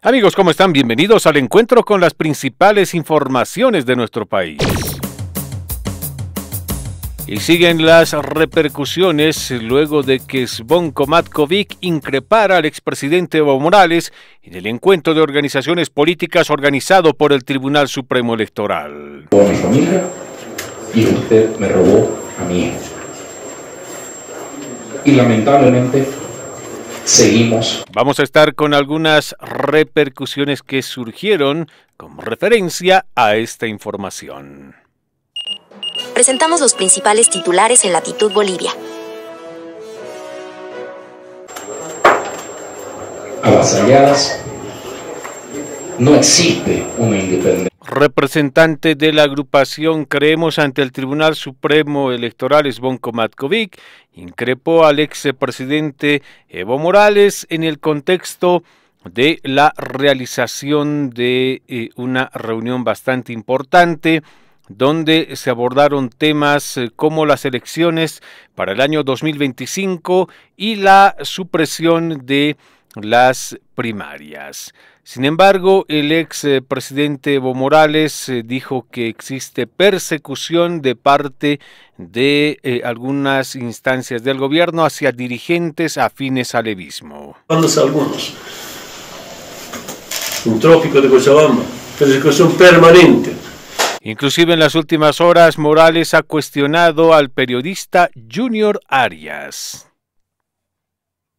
Amigos, ¿cómo están? Bienvenidos al encuentro con las principales informaciones de nuestro país. Y siguen las repercusiones luego de que Svonko Matkovic increpara al expresidente Evo Morales en el encuentro de organizaciones políticas organizado por el Tribunal Supremo Electoral. mi familia y usted me robó a mí. Y lamentablemente seguimos. Vamos a estar con algunas repercusiones que surgieron como referencia a esta información. Presentamos los principales titulares en Latitud Bolivia. Avasalladas. No existe una independencia representante de la agrupación Creemos ante el Tribunal Supremo Electoral, Esbonko Matkovic, increpó al expresidente Evo Morales en el contexto de la realización de eh, una reunión bastante importante donde se abordaron temas eh, como las elecciones para el año 2025 y la supresión de las primarias. Sin embargo, el ex eh, presidente Evo Morales eh, dijo que existe persecución de parte de eh, algunas instancias del gobierno hacia dirigentes afines al evismo. Algunos, un trópico de Cochabamba, persecución permanente. Inclusive en las últimas horas, Morales ha cuestionado al periodista Junior Arias.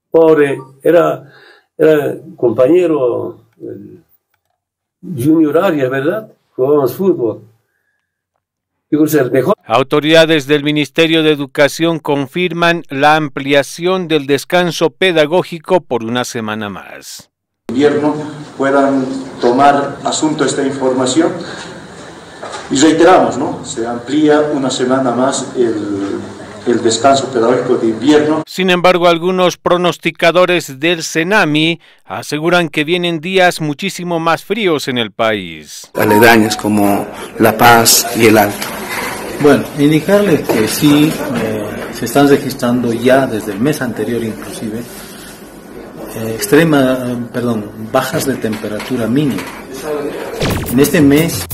Pobre, era, era compañero junior área, ¿verdad? Jugábamos fútbol. Autoridades del Ministerio de Educación confirman la ampliación del descanso pedagógico por una semana más. gobierno puedan tomar asunto esta información y reiteramos, ¿no? Se amplía una semana más el el descanso pedagógico de invierno. Sin embargo, algunos pronosticadores del CENAMI aseguran que vienen días muchísimo más fríos en el país. Aledaños como La Paz y el Alto. Bueno, indicarles que sí, eh, se están registrando ya desde el mes anterior inclusive, eh, extrema, eh, perdón, bajas de temperatura mínima. En este mes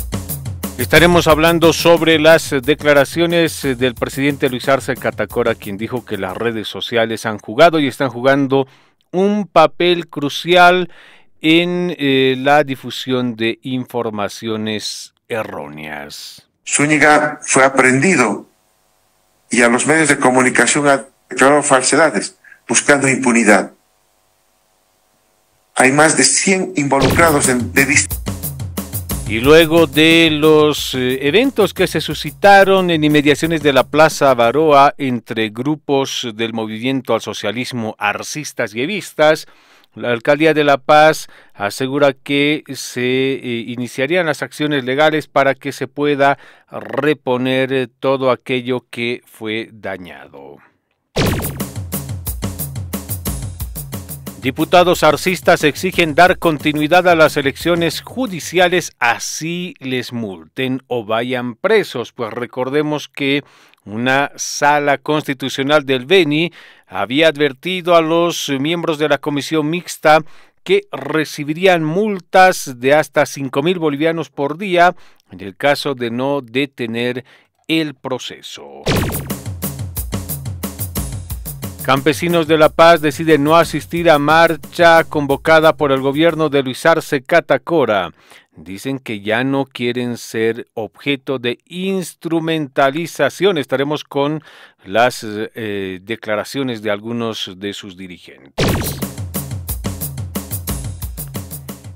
Estaremos hablando sobre las declaraciones del presidente Luis Arce Catacora, quien dijo que las redes sociales han jugado y están jugando un papel crucial en eh, la difusión de informaciones erróneas. Zúñiga fue aprendido y a los medios de comunicación ha declarado falsedades, buscando impunidad. Hay más de 100 involucrados en, de y luego de los eh, eventos que se suscitaron en inmediaciones de la Plaza Baroa entre grupos del movimiento al socialismo arcistas y evistas, la Alcaldía de La Paz asegura que se eh, iniciarían las acciones legales para que se pueda reponer eh, todo aquello que fue dañado. Diputados arcistas exigen dar continuidad a las elecciones judiciales así les multen o vayan presos, pues recordemos que una sala constitucional del Beni había advertido a los miembros de la comisión mixta que recibirían multas de hasta 5.000 mil bolivianos por día en el caso de no detener el proceso. Campesinos de La Paz deciden no asistir a marcha convocada por el gobierno de Luis Arce Catacora. Dicen que ya no quieren ser objeto de instrumentalización. Estaremos con las eh, declaraciones de algunos de sus dirigentes.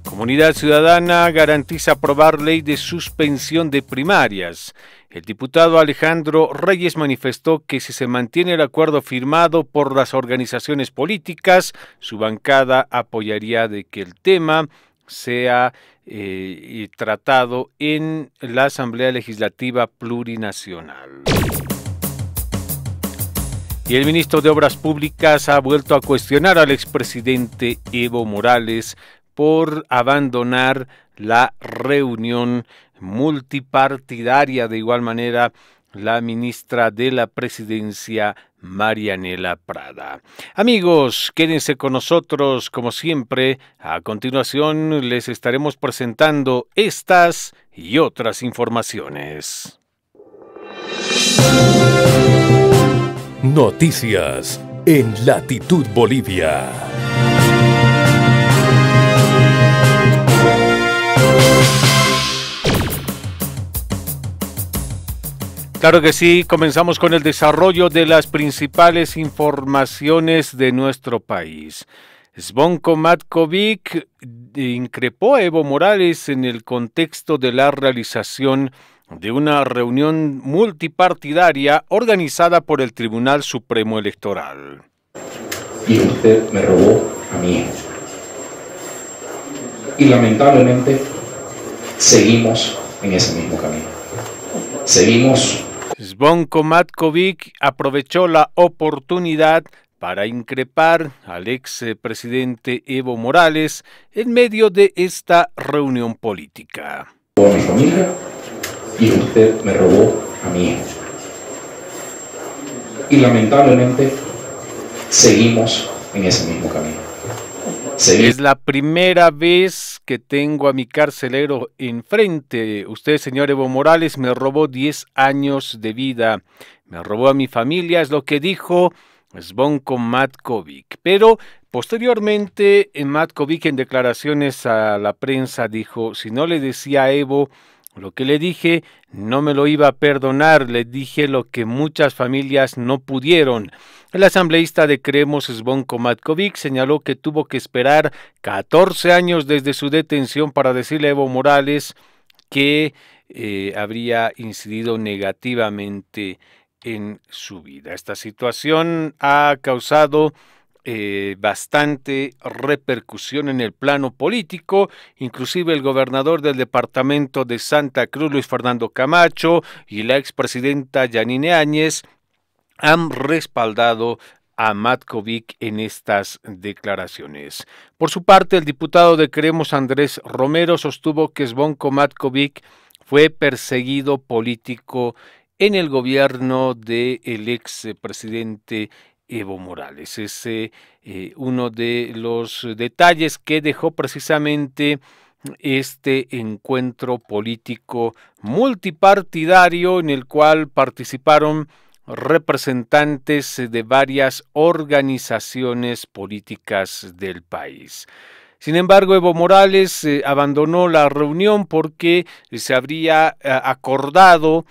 Comunidad Ciudadana garantiza aprobar ley de suspensión de primarias. El diputado Alejandro Reyes manifestó que si se mantiene el acuerdo firmado por las organizaciones políticas, su bancada apoyaría de que el tema sea eh, tratado en la Asamblea Legislativa Plurinacional. Y el ministro de Obras Públicas ha vuelto a cuestionar al expresidente Evo Morales por abandonar la reunión multipartidaria de igual manera la ministra de la Presidencia, Marianela Prada. Amigos, quédense con nosotros como siempre. A continuación les estaremos presentando estas y otras informaciones. Noticias en Latitud Bolivia. Claro que sí, comenzamos con el desarrollo de las principales informaciones de nuestro país. Zvonko Matkovic eh, increpó a Evo Morales en el contexto de la realización de una reunión multipartidaria organizada por el Tribunal Supremo Electoral. Y usted me robó a mí. Y lamentablemente seguimos en ese mismo camino. Seguimos Zvonko Matkovic aprovechó la oportunidad para increpar al ex presidente Evo Morales en medio de esta reunión política. mi familia y usted me robó a mí Y lamentablemente seguimos en ese mismo camino. Es la primera vez que tengo a mi carcelero enfrente. Usted, señor Evo Morales, me robó 10 años de vida. Me robó a mi familia, es lo que dijo Svonko Matkovic. Pero posteriormente, Matkovic en declaraciones a la prensa dijo, si no le decía a Evo lo que le dije no me lo iba a perdonar, le dije lo que muchas familias no pudieron. El asambleísta de Creemos Zvonko Matkovic señaló que tuvo que esperar 14 años desde su detención para decirle a Evo Morales que eh, habría incidido negativamente en su vida. Esta situación ha causado eh, bastante repercusión en el plano político, inclusive el gobernador del departamento de Santa Cruz, Luis Fernando Camacho, y la expresidenta Yanine Áñez han respaldado a Matkovic en estas declaraciones. Por su parte, el diputado de Creemos Andrés Romero sostuvo que Sbonco Matkovic fue perseguido político en el gobierno del de ex presidente Evo Morales. Es eh, uno de los detalles que dejó precisamente este encuentro político multipartidario en el cual participaron representantes de varias organizaciones políticas del país. Sin embargo, Evo Morales eh, abandonó la reunión porque se habría eh, acordado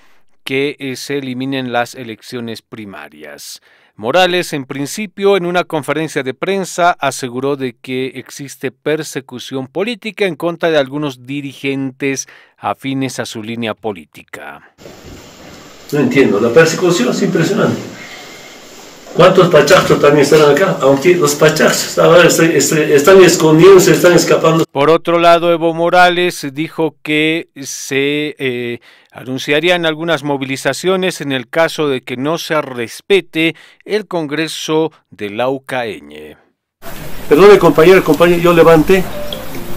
que se eliminen las elecciones primarias. Morales, en principio, en una conferencia de prensa aseguró de que existe persecución política en contra de algunos dirigentes afines a su línea política. No entiendo, la persecución es impresionante ¿Cuántos pachachos también están acá? Aunque los pachachos están, escondidos, se están escapando. Por otro lado, Evo Morales dijo que se eh, anunciarían algunas movilizaciones en el caso de que no se respete el Congreso de la Ucañe. Perdón, compañero, compañero, yo levanté.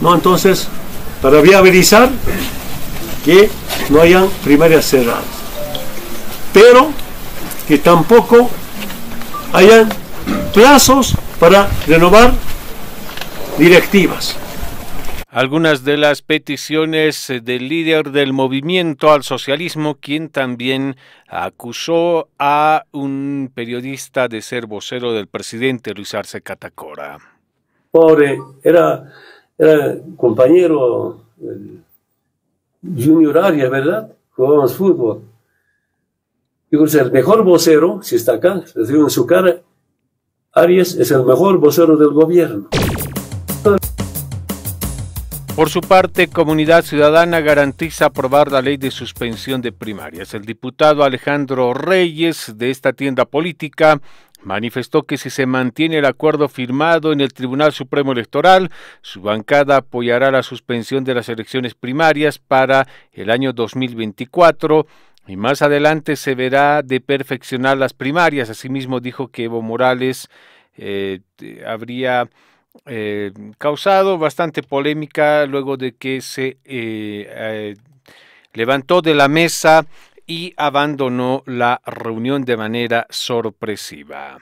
No, entonces, para viabilizar que no hayan primarias cerradas. Pero que tampoco hayan plazos para renovar directivas. Algunas de las peticiones del líder del movimiento al socialismo, quien también acusó a un periodista de ser vocero del presidente Luis Arce Catacora. Pobre, era, era compañero junior Arias, ¿verdad? Jugábamos fútbol es el mejor vocero, si está acá, les digo en su cara, Arias es el mejor vocero del gobierno. Por su parte, Comunidad Ciudadana garantiza aprobar la ley de suspensión de primarias. El diputado Alejandro Reyes de esta tienda política manifestó que si se mantiene el acuerdo firmado en el Tribunal Supremo Electoral, su bancada apoyará la suspensión de las elecciones primarias para el año 2024 y más adelante se verá de perfeccionar las primarias. Asimismo dijo que Evo Morales eh, habría eh, causado bastante polémica luego de que se eh, levantó de la mesa y abandonó la reunión de manera sorpresiva.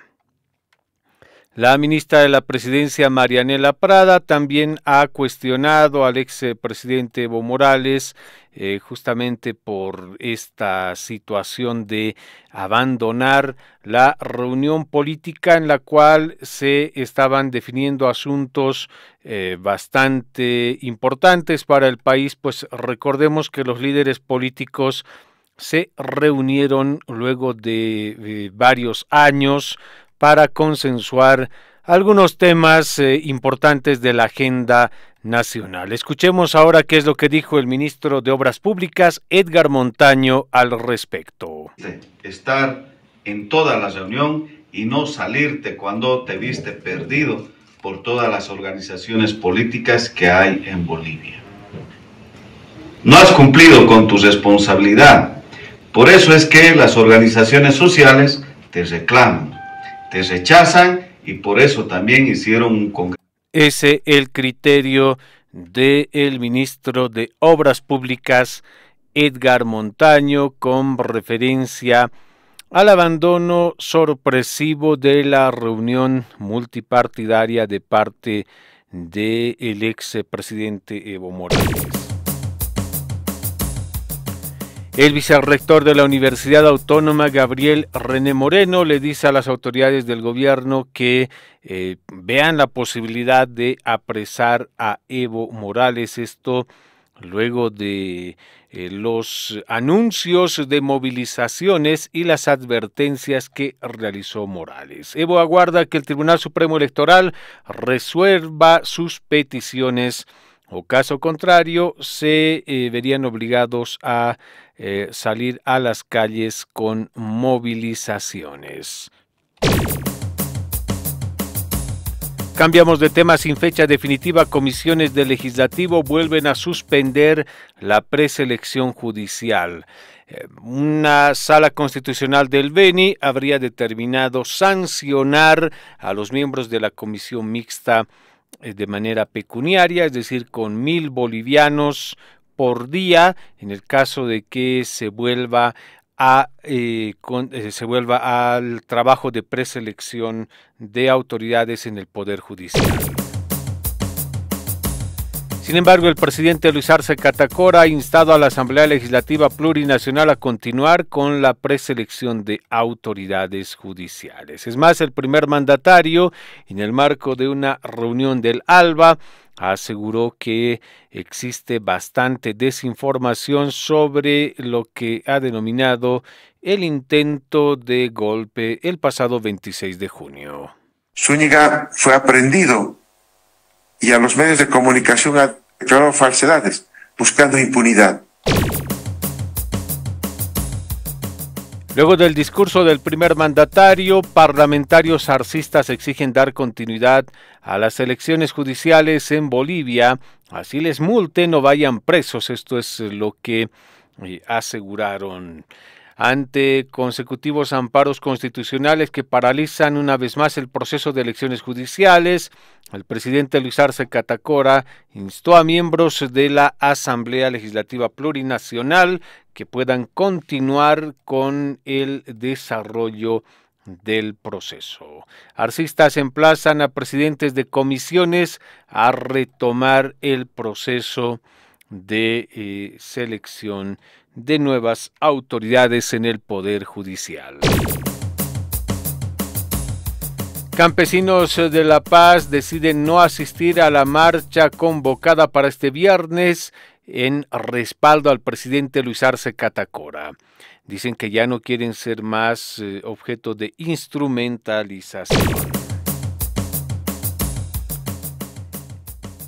La ministra de la Presidencia, Marianela Prada, también ha cuestionado al expresidente Evo Morales eh, justamente por esta situación de abandonar la reunión política en la cual se estaban definiendo asuntos eh, bastante importantes para el país, pues recordemos que los líderes políticos se reunieron luego de eh, varios años para consensuar algunos temas eh, importantes de la agenda nacional. Escuchemos ahora qué es lo que dijo el ministro de Obras Públicas, Edgar Montaño, al respecto. Estar en toda la reunión y no salirte cuando te viste perdido por todas las organizaciones políticas que hay en Bolivia. No has cumplido con tu responsabilidad. Por eso es que las organizaciones sociales te reclaman te rechazan y por eso también hicieron un congreso. Ese el criterio del ministro de Obras Públicas, Edgar Montaño, con referencia al abandono sorpresivo de la reunión multipartidaria de parte del el ex presidente Evo Morales. El vicerrector de la Universidad Autónoma, Gabriel René Moreno, le dice a las autoridades del gobierno que eh, vean la posibilidad de apresar a Evo Morales. Esto luego de eh, los anuncios de movilizaciones y las advertencias que realizó Morales. Evo aguarda que el Tribunal Supremo Electoral resuelva sus peticiones o caso contrario se eh, verían obligados a eh, salir a las calles con movilizaciones. Cambiamos de tema sin fecha definitiva. Comisiones del Legislativo vuelven a suspender la preselección judicial. Eh, una sala constitucional del Beni habría determinado sancionar a los miembros de la comisión mixta eh, de manera pecuniaria, es decir, con mil bolivianos por día en el caso de que se vuelva a, eh, eh, se vuelva al trabajo de preselección de autoridades en el Poder Judicial. Sin embargo, el presidente Luis Arce Catacora ha instado a la Asamblea Legislativa Plurinacional a continuar con la preselección de autoridades judiciales. Es más, el primer mandatario, en el marco de una reunión del ALBA, aseguró que existe bastante desinformación sobre lo que ha denominado el intento de golpe el pasado 26 de junio. Zúñiga fue aprendido y a los medios de comunicación ha declarado falsedades, buscando impunidad. Luego del discurso del primer mandatario, parlamentarios arcistas exigen dar continuidad a las elecciones judiciales en Bolivia, así les multen, o vayan presos. Esto es lo que eh, aseguraron ante consecutivos amparos constitucionales que paralizan una vez más el proceso de elecciones judiciales. El presidente Luis Arce Catacora instó a miembros de la Asamblea Legislativa Plurinacional que puedan continuar con el desarrollo del proceso. Arcistas emplazan a presidentes de comisiones a retomar el proceso de eh, selección de nuevas autoridades en el Poder Judicial. Campesinos de La Paz deciden no asistir a la marcha convocada para este viernes en respaldo al presidente Luis Arce Catacora. Dicen que ya no quieren ser más eh, objeto de instrumentalización.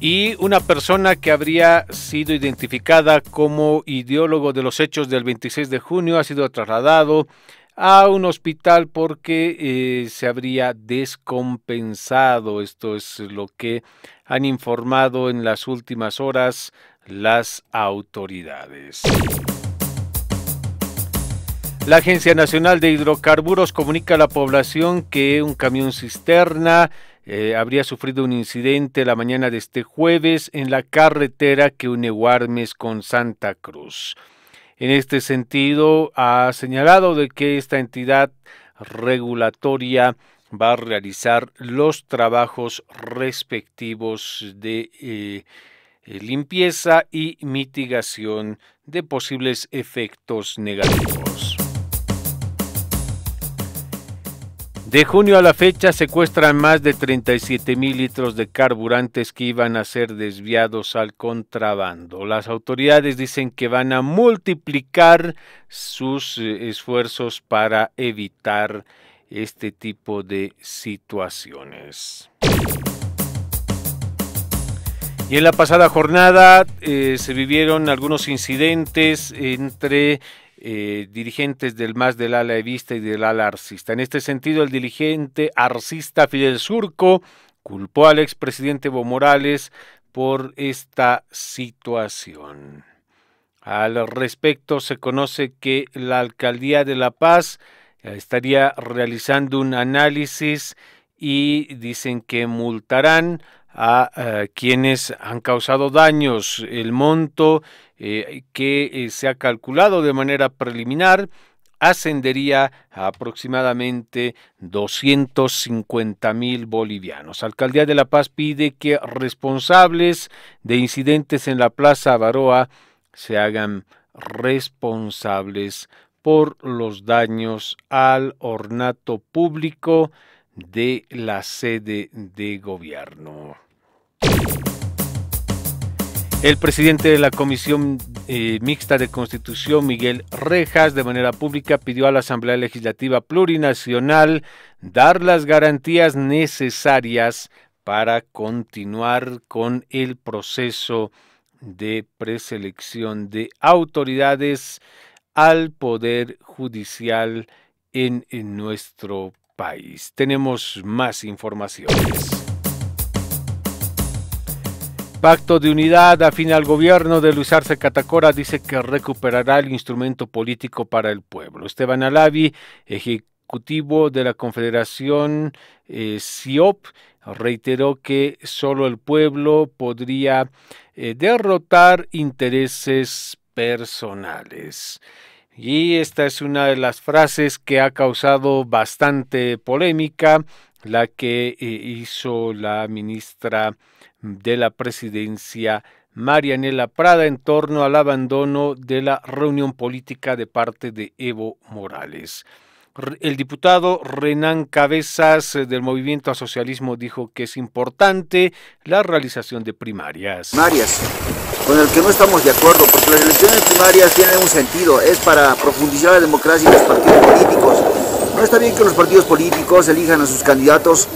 y una persona que habría sido identificada como ideólogo de los hechos del 26 de junio ha sido trasladado a un hospital porque eh, se habría descompensado. Esto es lo que han informado en las últimas horas las autoridades. La Agencia Nacional de Hidrocarburos comunica a la población que un camión cisterna eh, habría sufrido un incidente la mañana de este jueves en la carretera que une Guarmes con Santa Cruz. En este sentido, ha señalado de que esta entidad regulatoria va a realizar los trabajos respectivos de eh, eh, limpieza y mitigación de posibles efectos negativos. De junio a la fecha secuestran más de 37 mil litros de carburantes que iban a ser desviados al contrabando. Las autoridades dicen que van a multiplicar sus eh, esfuerzos para evitar este tipo de situaciones. Y en la pasada jornada eh, se vivieron algunos incidentes entre eh, dirigentes del más del ala evista y del ala arcista. En este sentido, el dirigente arcista Fidel Surco culpó al expresidente Evo Morales por esta situación. Al respecto, se conoce que la Alcaldía de La Paz eh, estaría realizando un análisis y dicen que multarán a eh, quienes han causado daños. El monto eh, que eh, se ha calculado de manera preliminar ascendería a aproximadamente 250 mil bolivianos. Alcaldía de La Paz pide que responsables de incidentes en la Plaza Baroa se hagan responsables por los daños al ornato público de la sede de gobierno. El presidente de la Comisión eh, Mixta de Constitución, Miguel Rejas, de manera pública pidió a la Asamblea Legislativa Plurinacional dar las garantías necesarias para continuar con el proceso de preselección de autoridades al Poder Judicial en, en nuestro país. Tenemos más informaciones. Pacto de unidad afina al gobierno de Luis Arce Catacora dice que recuperará el instrumento político para el pueblo. Esteban Alavi, ejecutivo de la Confederación siop eh, reiteró que solo el pueblo podría eh, derrotar intereses personales. Y esta es una de las frases que ha causado bastante polémica la que eh, hizo la ministra de la presidencia Marianela Prada en torno al abandono de la reunión política de parte de Evo Morales. El diputado Renan Cabezas eh, del Movimiento a Socialismo dijo que es importante la realización de primarias. Primarias, con el que no estamos de acuerdo, porque las elecciones primarias tienen un sentido, es para profundizar la democracia y los partidos políticos está bien que los partidos políticos elijan a sus candidatos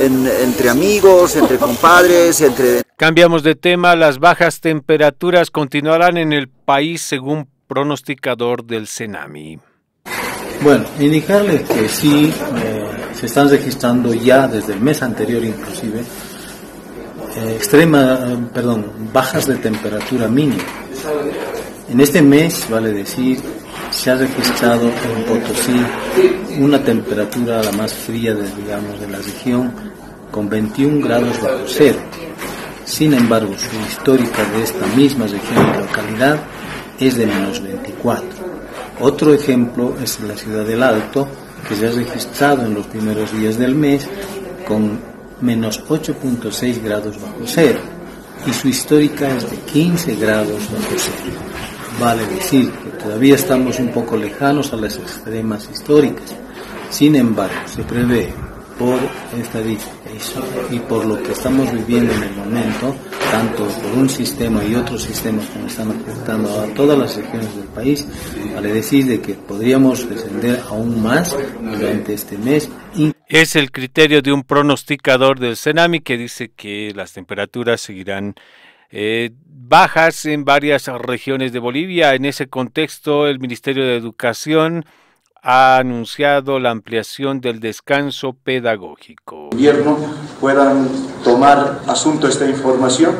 entre amigos, entre compadres, entre... Cambiamos de tema, las bajas temperaturas continuarán en el país según pronosticador del CENAMI. Bueno, indicarle que sí, eh, se están registrando ya desde el mes anterior inclusive, eh, extrema, perdón, bajas de temperatura mínima. En este mes, vale decir, se ha registrado en Potosí una temperatura la más fría de, digamos, de la región con 21 grados bajo cero. Sin embargo, su histórica de esta misma región y localidad es de menos 24. Otro ejemplo es la ciudad del Alto, que se ha registrado en los primeros días del mes con menos 8.6 grados bajo cero y su histórica es de 15 grados bajo cero. Vale decir que todavía estamos un poco lejanos a las extremas históricas. Sin embargo, se prevé por esta estadísticas y por lo que estamos viviendo en el momento, tanto por un sistema y otros sistemas que nos están afectando a todas las regiones del país, vale decir de que podríamos descender aún más durante este mes. Es el criterio de un pronosticador del CENAMI que dice que las temperaturas seguirán eh, bajas en varias regiones de Bolivia. En ese contexto, el Ministerio de Educación ha anunciado la ampliación del descanso pedagógico. Gobierno puedan tomar asunto esta información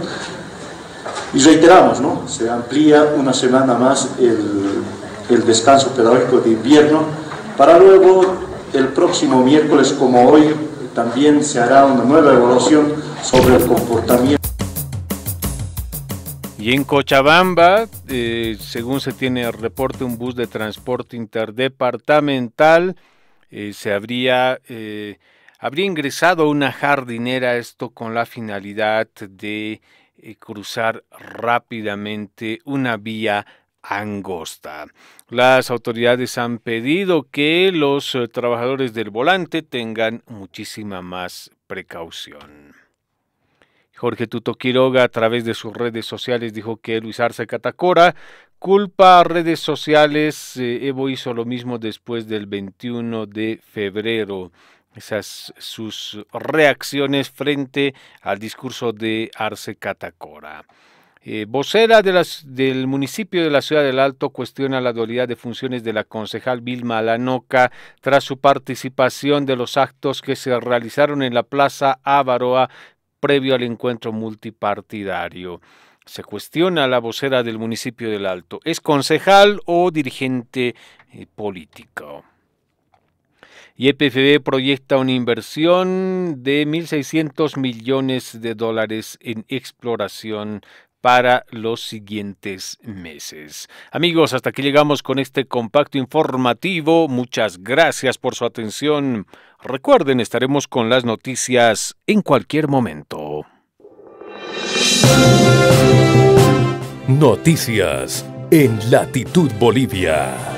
y reiteramos, ¿no? Se amplía una semana más el, el descanso pedagógico de invierno para luego el próximo miércoles como hoy también se hará una nueva evaluación sobre el comportamiento. Y en Cochabamba, eh, según se tiene el reporte, un bus de transporte interdepartamental eh, se habría, eh, habría ingresado una jardinera, esto con la finalidad de cruzar rápidamente una vía angosta. Las autoridades han pedido que los trabajadores del volante tengan muchísima más precaución. Jorge Tuto Quiroga, a través de sus redes sociales, dijo que Luis Arce Catacora culpa a redes sociales. Eh, Evo hizo lo mismo después del 21 de febrero. Esas sus reacciones frente al discurso de Arce Catacora. Eh, vocera de las, del municipio de la Ciudad del Alto cuestiona la dualidad de funciones de la concejal Vilma Lanoca tras su participación de los actos que se realizaron en la Plaza Ávaroa previo al encuentro multipartidario. Se cuestiona la vocera del municipio del Alto. ¿Es concejal o dirigente eh, político? Y EPFB proyecta una inversión de 1.600 millones de dólares en exploración para los siguientes meses. Amigos, hasta aquí llegamos con este compacto informativo. Muchas gracias por su atención. Recuerden, estaremos con las noticias en cualquier momento. Noticias en Latitud Bolivia.